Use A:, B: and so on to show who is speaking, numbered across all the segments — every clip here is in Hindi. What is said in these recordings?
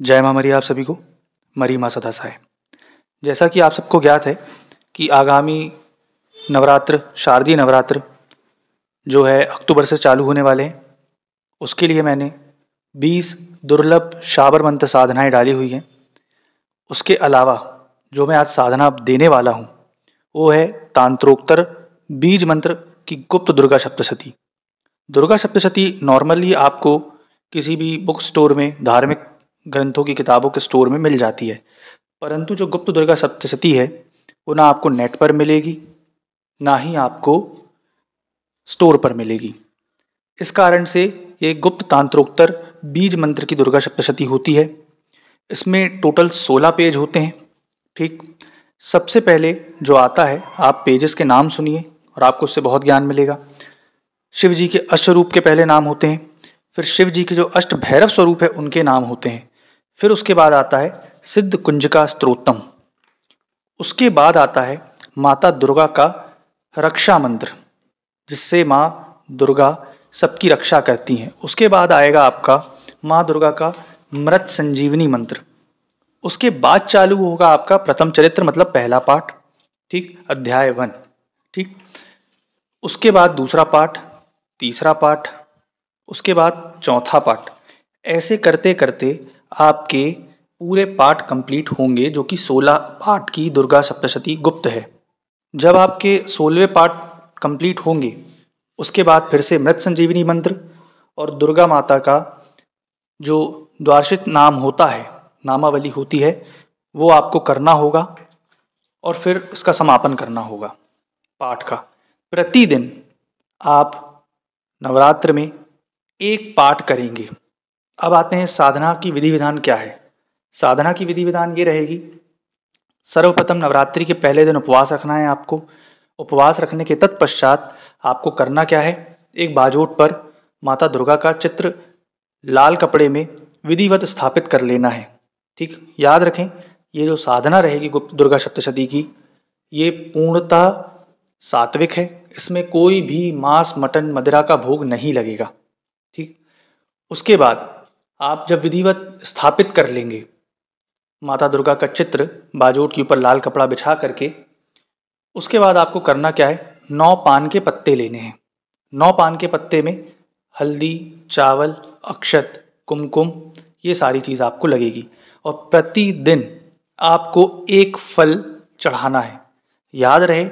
A: जय मां मरी आप सभी को मरी माँ सदा सहाय जैसा कि आप सबको ज्ञात है कि आगामी नवरात्र शारदीय नवरात्र जो है अक्टूबर से चालू होने वाले हैं उसके लिए मैंने 20 दुर्लभ शाबर मंत्र साधनाएं डाली हुई हैं उसके अलावा जो मैं आज साधना देने वाला हूँ वो है तांत्रोक्तर बीज मंत्र की गुप्त दुर्गा सप्तशती दुर्गा सप्तशती नॉर्मली आपको किसी भी बुक स्टोर में धार्मिक ग्रंथों की किताबों के स्टोर में मिल जाती है परंतु जो गुप्त दुर्गा सप्तशती है वो ना आपको नेट पर मिलेगी ना ही आपको स्टोर पर मिलेगी इस कारण से ये गुप्त तांत्रोक्तर बीज मंत्र की दुर्गा सप्तशती होती है इसमें टोटल सोलह पेज होते हैं ठीक सबसे पहले जो आता है आप पेजेस के नाम सुनिए और आपको उससे बहुत ज्ञान मिलेगा शिव जी के अष्ट रूप के पहले नाम होते हैं फिर शिव जी के जो अष्ट भैरव स्वरूप है उनके नाम होते हैं फिर उसके बाद आता है सिद्ध कुंज का स्त्रोतम उसके बाद आता है माता दुर्गा का रक्षा मंत्र जिससे माँ दुर्गा सबकी रक्षा करती हैं उसके बाद आएगा आपका माँ दुर्गा का मृत संजीवनी मंत्र उसके बाद चालू होगा आपका प्रथम चरित्र मतलब पहला पाठ ठीक अध्याय वन ठीक उसके बाद दूसरा पाठ तीसरा पाठ उसके बाद चौथा पाठ ऐसे करते करते आपके पूरे पाठ कंप्लीट होंगे जो कि सोलह पाठ की दुर्गा सप्तशती गुप्त है जब आपके सोलहवें पाठ कंप्लीट होंगे उसके बाद फिर से मृत संजीवनी मंत्र और दुर्गा माता का जो द्वारित नाम होता है नामावली होती है वो आपको करना होगा और फिर उसका समापन करना होगा पाठ का प्रतिदिन आप नवरात्र में एक पाठ करेंगे अब आते हैं साधना की विधि विधान क्या है साधना की विधि विधान ये रहेगी सर्वप्रथम नवरात्रि के पहले दिन उपवास रखना है आपको उपवास रखने के तत्पश्चात आपको करना क्या है एक बाजोट पर माता दुर्गा का चित्र लाल कपड़े में विधिवत स्थापित कर लेना है ठीक याद रखें ये जो साधना रहेगी गुप्त दुर्गा सप्तशती की ये पूर्णता सात्विक है इसमें कोई भी मांस मटन मदिरा का भोग नहीं लगेगा ठीक उसके बाद आप जब विधिवत स्थापित कर लेंगे माता दुर्गा का चित्र बाजोट के ऊपर लाल कपड़ा बिछा करके उसके बाद आपको करना क्या है नौ पान के पत्ते लेने हैं नौ पान के पत्ते में हल्दी चावल अक्षत कुमकुम ये सारी चीज़ आपको लगेगी और प्रतिदिन आपको एक फल चढ़ाना है याद रहे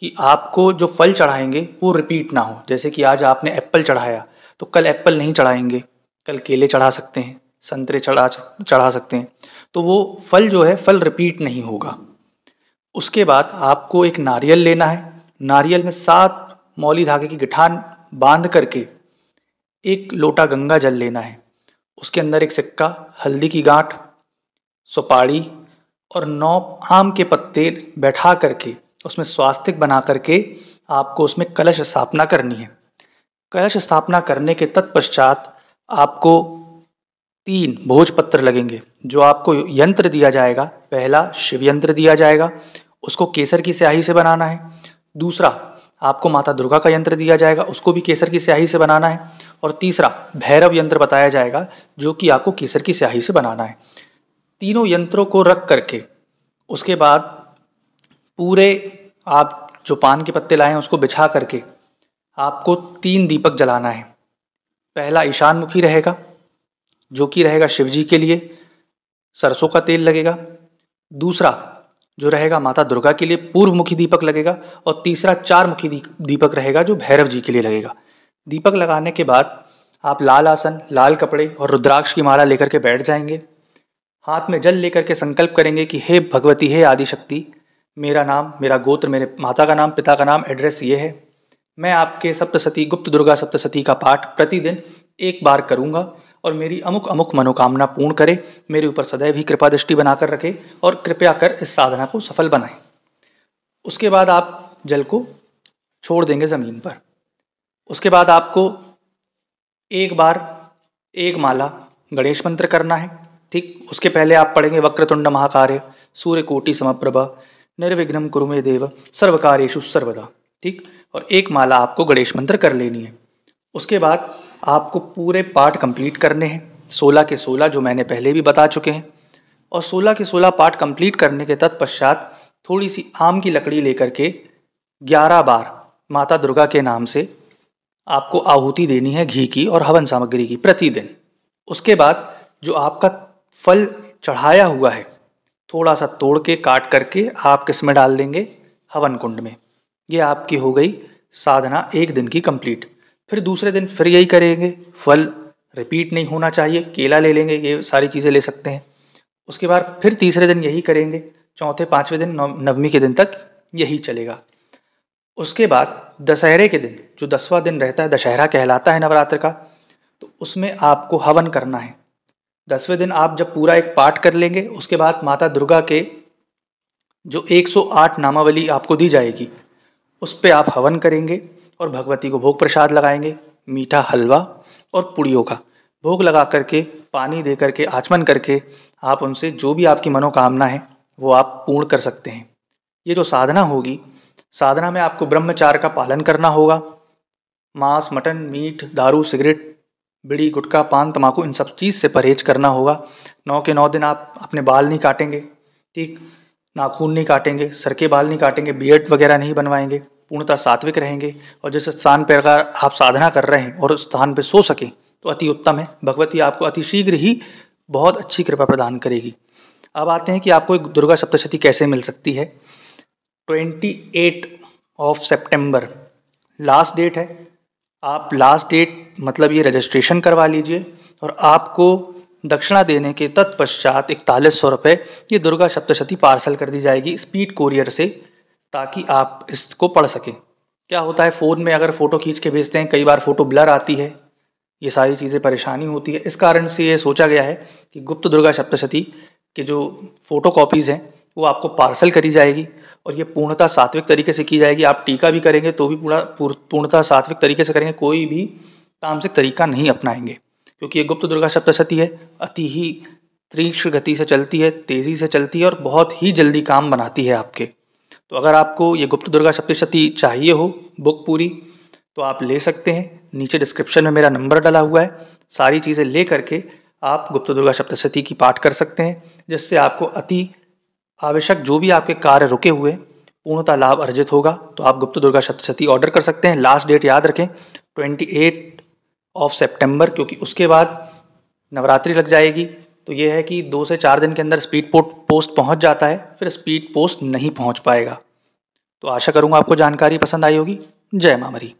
A: कि आपको जो फल चढ़ाएंगे वो रिपीट ना हो जैसे कि आज आपने एप्पल चढ़ाया तो कल एप्पल नहीं चढ़ाएंगे कल केले चढ़ा सकते हैं संतरे चढ़ा चढ़ा सकते हैं तो वो फल जो है फल रिपीट नहीं होगा उसके बाद आपको एक नारियल लेना है नारियल में सात मौली धागे की गिठान बांध करके एक लोटा गंगा जल लेना है उसके अंदर एक सिक्का हल्दी की गांठ सुपाड़ी और नौ आम के पत्ते बैठा करके उसमें स्वास्तिक बना करके आपको उसमें कलश स्थापना करनी है कलश स्थापना करने के तत्पश्चात आपको तीन भोजपत्र लगेंगे जो आपको यंत्र दिया जाएगा पहला शिव यंत्र दिया जाएगा उसको केसर की स्याही से बनाना है दूसरा आपको माता दुर्गा का यंत्र दिया जाएगा उसको भी केसर की स्याही से बनाना है और तीसरा भैरव यंत्र बताया जाएगा जो कि आपको केसर की स्याही से बनाना है तीनों यंत्रों को रख करके उसके बाद पूरे आप जो पान के पत्ते लाए हैं उसको बिछा करके आपको तीन दीपक जलाना है पहला ईशान मुखी रहेगा जो कि रहेगा शिव जी के लिए सरसों का तेल लगेगा दूसरा जो रहेगा माता दुर्गा के लिए पूर्व मुखी दीपक लगेगा और तीसरा चार मुखी दीपक रहेगा जो भैरव जी के लिए लगेगा दीपक लगाने के बाद आप लाल आसन लाल कपड़े और रुद्राक्ष की माला लेकर के बैठ जाएंगे हाथ में जल लेकर के संकल्प करेंगे कि हे भगवती हे आदिशक्ति मेरा नाम मेरा गोत्र मेरे माता का नाम पिता का नाम एड्रेस ये है मैं आपके सप्तशती गुप्त दुर्गा सप्तशती का पाठ प्रतिदिन एक बार करूंगा और मेरी अमुक अमुक मनोकामना पूर्ण करे मेरे ऊपर सदैव ही कृपा दृष्टि बनाकर रखे और कृपया कर इस साधना को सफल बनाएं उसके बाद आप जल को छोड़ देंगे ज़मीन पर उसके बाद आपको एक बार एक माला गणेश मंत्र करना है ठीक उसके पहले आप पढ़ेंगे वक्रतुंड महाकार्य सूर्य कोटि समप्रभा निर्विघ्नम कुरुमे देव सर्वकारेशु सर्वदा ठीक और एक माला आपको गणेश मंत्र कर लेनी है उसके बाद आपको पूरे पार्ट कंप्लीट करने हैं सोलह के सोलह जो मैंने पहले भी बता चुके हैं और सोलह के सोलह पार्ट कंप्लीट करने के तत्पश्चात थोड़ी सी आम की लकड़ी लेकर के ग्यारह बार माता दुर्गा के नाम से आपको आहूति देनी है घी की और हवन सामग्री की प्रतिदिन उसके बाद जो आपका फल चढ़ाया हुआ है थोड़ा सा तोड़ के काट करके आप किस में डाल देंगे हवन कुंड में ये आपकी हो गई साधना एक दिन की कंप्लीट फिर दूसरे दिन फिर यही करेंगे फल रिपीट नहीं होना चाहिए केला ले लेंगे ये सारी चीज़ें ले सकते हैं उसके बाद फिर तीसरे दिन यही करेंगे चौथे पाँचवें दिन नवमी के दिन तक यही चलेगा उसके बाद दशहरे के दिन जो दसवां दिन रहता है दशहरा कहलाता है नवरात्र का तो उसमें आपको हवन करना है दसवें दिन आप जब पूरा एक पाठ कर लेंगे उसके बाद माता दुर्गा के जो 108 नामावली आपको दी जाएगी उस पर आप हवन करेंगे और भगवती को भोग प्रसाद लगाएंगे मीठा हलवा और पुड़ियों का भोग लगा करके पानी दे करके आचमन करके आप उनसे जो भी आपकी मनोकामना है वो आप पूर्ण कर सकते हैं ये जो साधना होगी साधना में आपको ब्रह्मचार का पालन करना होगा मांस मटन मीट दारू सिगरेट बीड़ी गुटखा पान तम्बाकू इन सब चीज़ से परहेज करना होगा नौ के नौ दिन आप अपने बाल नहीं काटेंगे ठीक नाखून नहीं काटेंगे सर के बाल नहीं काटेंगे बियर्ड वगैरह नहीं बनवाएंगे पूर्णतः सात्विक रहेंगे और जिस स्थान पर अगर आप साधना कर रहे हैं और उस स्थान पर सो सकें तो अति उत्तम है भगवती आपको अतिशीघ्र ही बहुत अच्छी कृपा प्रदान करेगी अब आते हैं कि आपको दुर्गा सप्तशती कैसे मिल सकती है twenty eight of September last date है आप लास्ट डेट मतलब ये रजिस्ट्रेशन करवा लीजिए और आपको दक्षिणा देने के तत्पश्चात इकतालीस सौ रुपये ये दुर्गा सप्तशती पार्सल कर दी जाएगी स्पीड कोरियर से ताकि आप इसको पढ़ सकें क्या होता है फ़ोन में अगर फ़ोटो खींच के भेजते हैं कई बार फ़ोटो ब्लर आती है ये सारी चीज़ें परेशानी होती है इस कारण से ये सोचा गया है कि गुप्त दुर्गा सप्तशती के जो फ़ोटो कॉपीज़ हैं वो आपको पार्सल करी जाएगी और ये पूर्णतः सात्विक तरीके से की जाएगी आप टीका भी करेंगे तो भी पूरा पूर्णतः सात्विक तरीके से करेंगे कोई भी तामसिक तरीका नहीं अपनाएंगे क्योंकि ये गुप्त दुर्गा सप्तशती है अति ही तीक्ष्ण गति से चलती है तेज़ी से चलती है और बहुत ही जल्दी काम बनाती है आपके तो अगर आपको ये गुप्त दुर्गा सप्तशती चाहिए हो बुक पूरी तो आप ले सकते हैं नीचे डिस्क्रिप्शन में मेरा नंबर डला हुआ है सारी चीज़ें ले करके आप गुप्त दुर्गा सप्तशती की पाठ कर सकते हैं जिससे आपको अति आवश्यक जो भी आपके कार्य रुके हुए पूर्णता लाभ अर्जित होगा तो आप गुप्त दुर्गा सप्तशती ऑर्डर कर सकते हैं लास्ट डेट याद रखें ट्वेंटी एट ऑफ सेप्टेम्बर क्योंकि उसके बाद नवरात्रि लग जाएगी तो ये है कि दो से चार दिन के अंदर स्पीड पोस्ट पहुंच जाता है फिर स्पीड पोस्ट नहीं पहुंच पाएगा तो आशा करूँगा आपको जानकारी पसंद आई होगी जय मामरी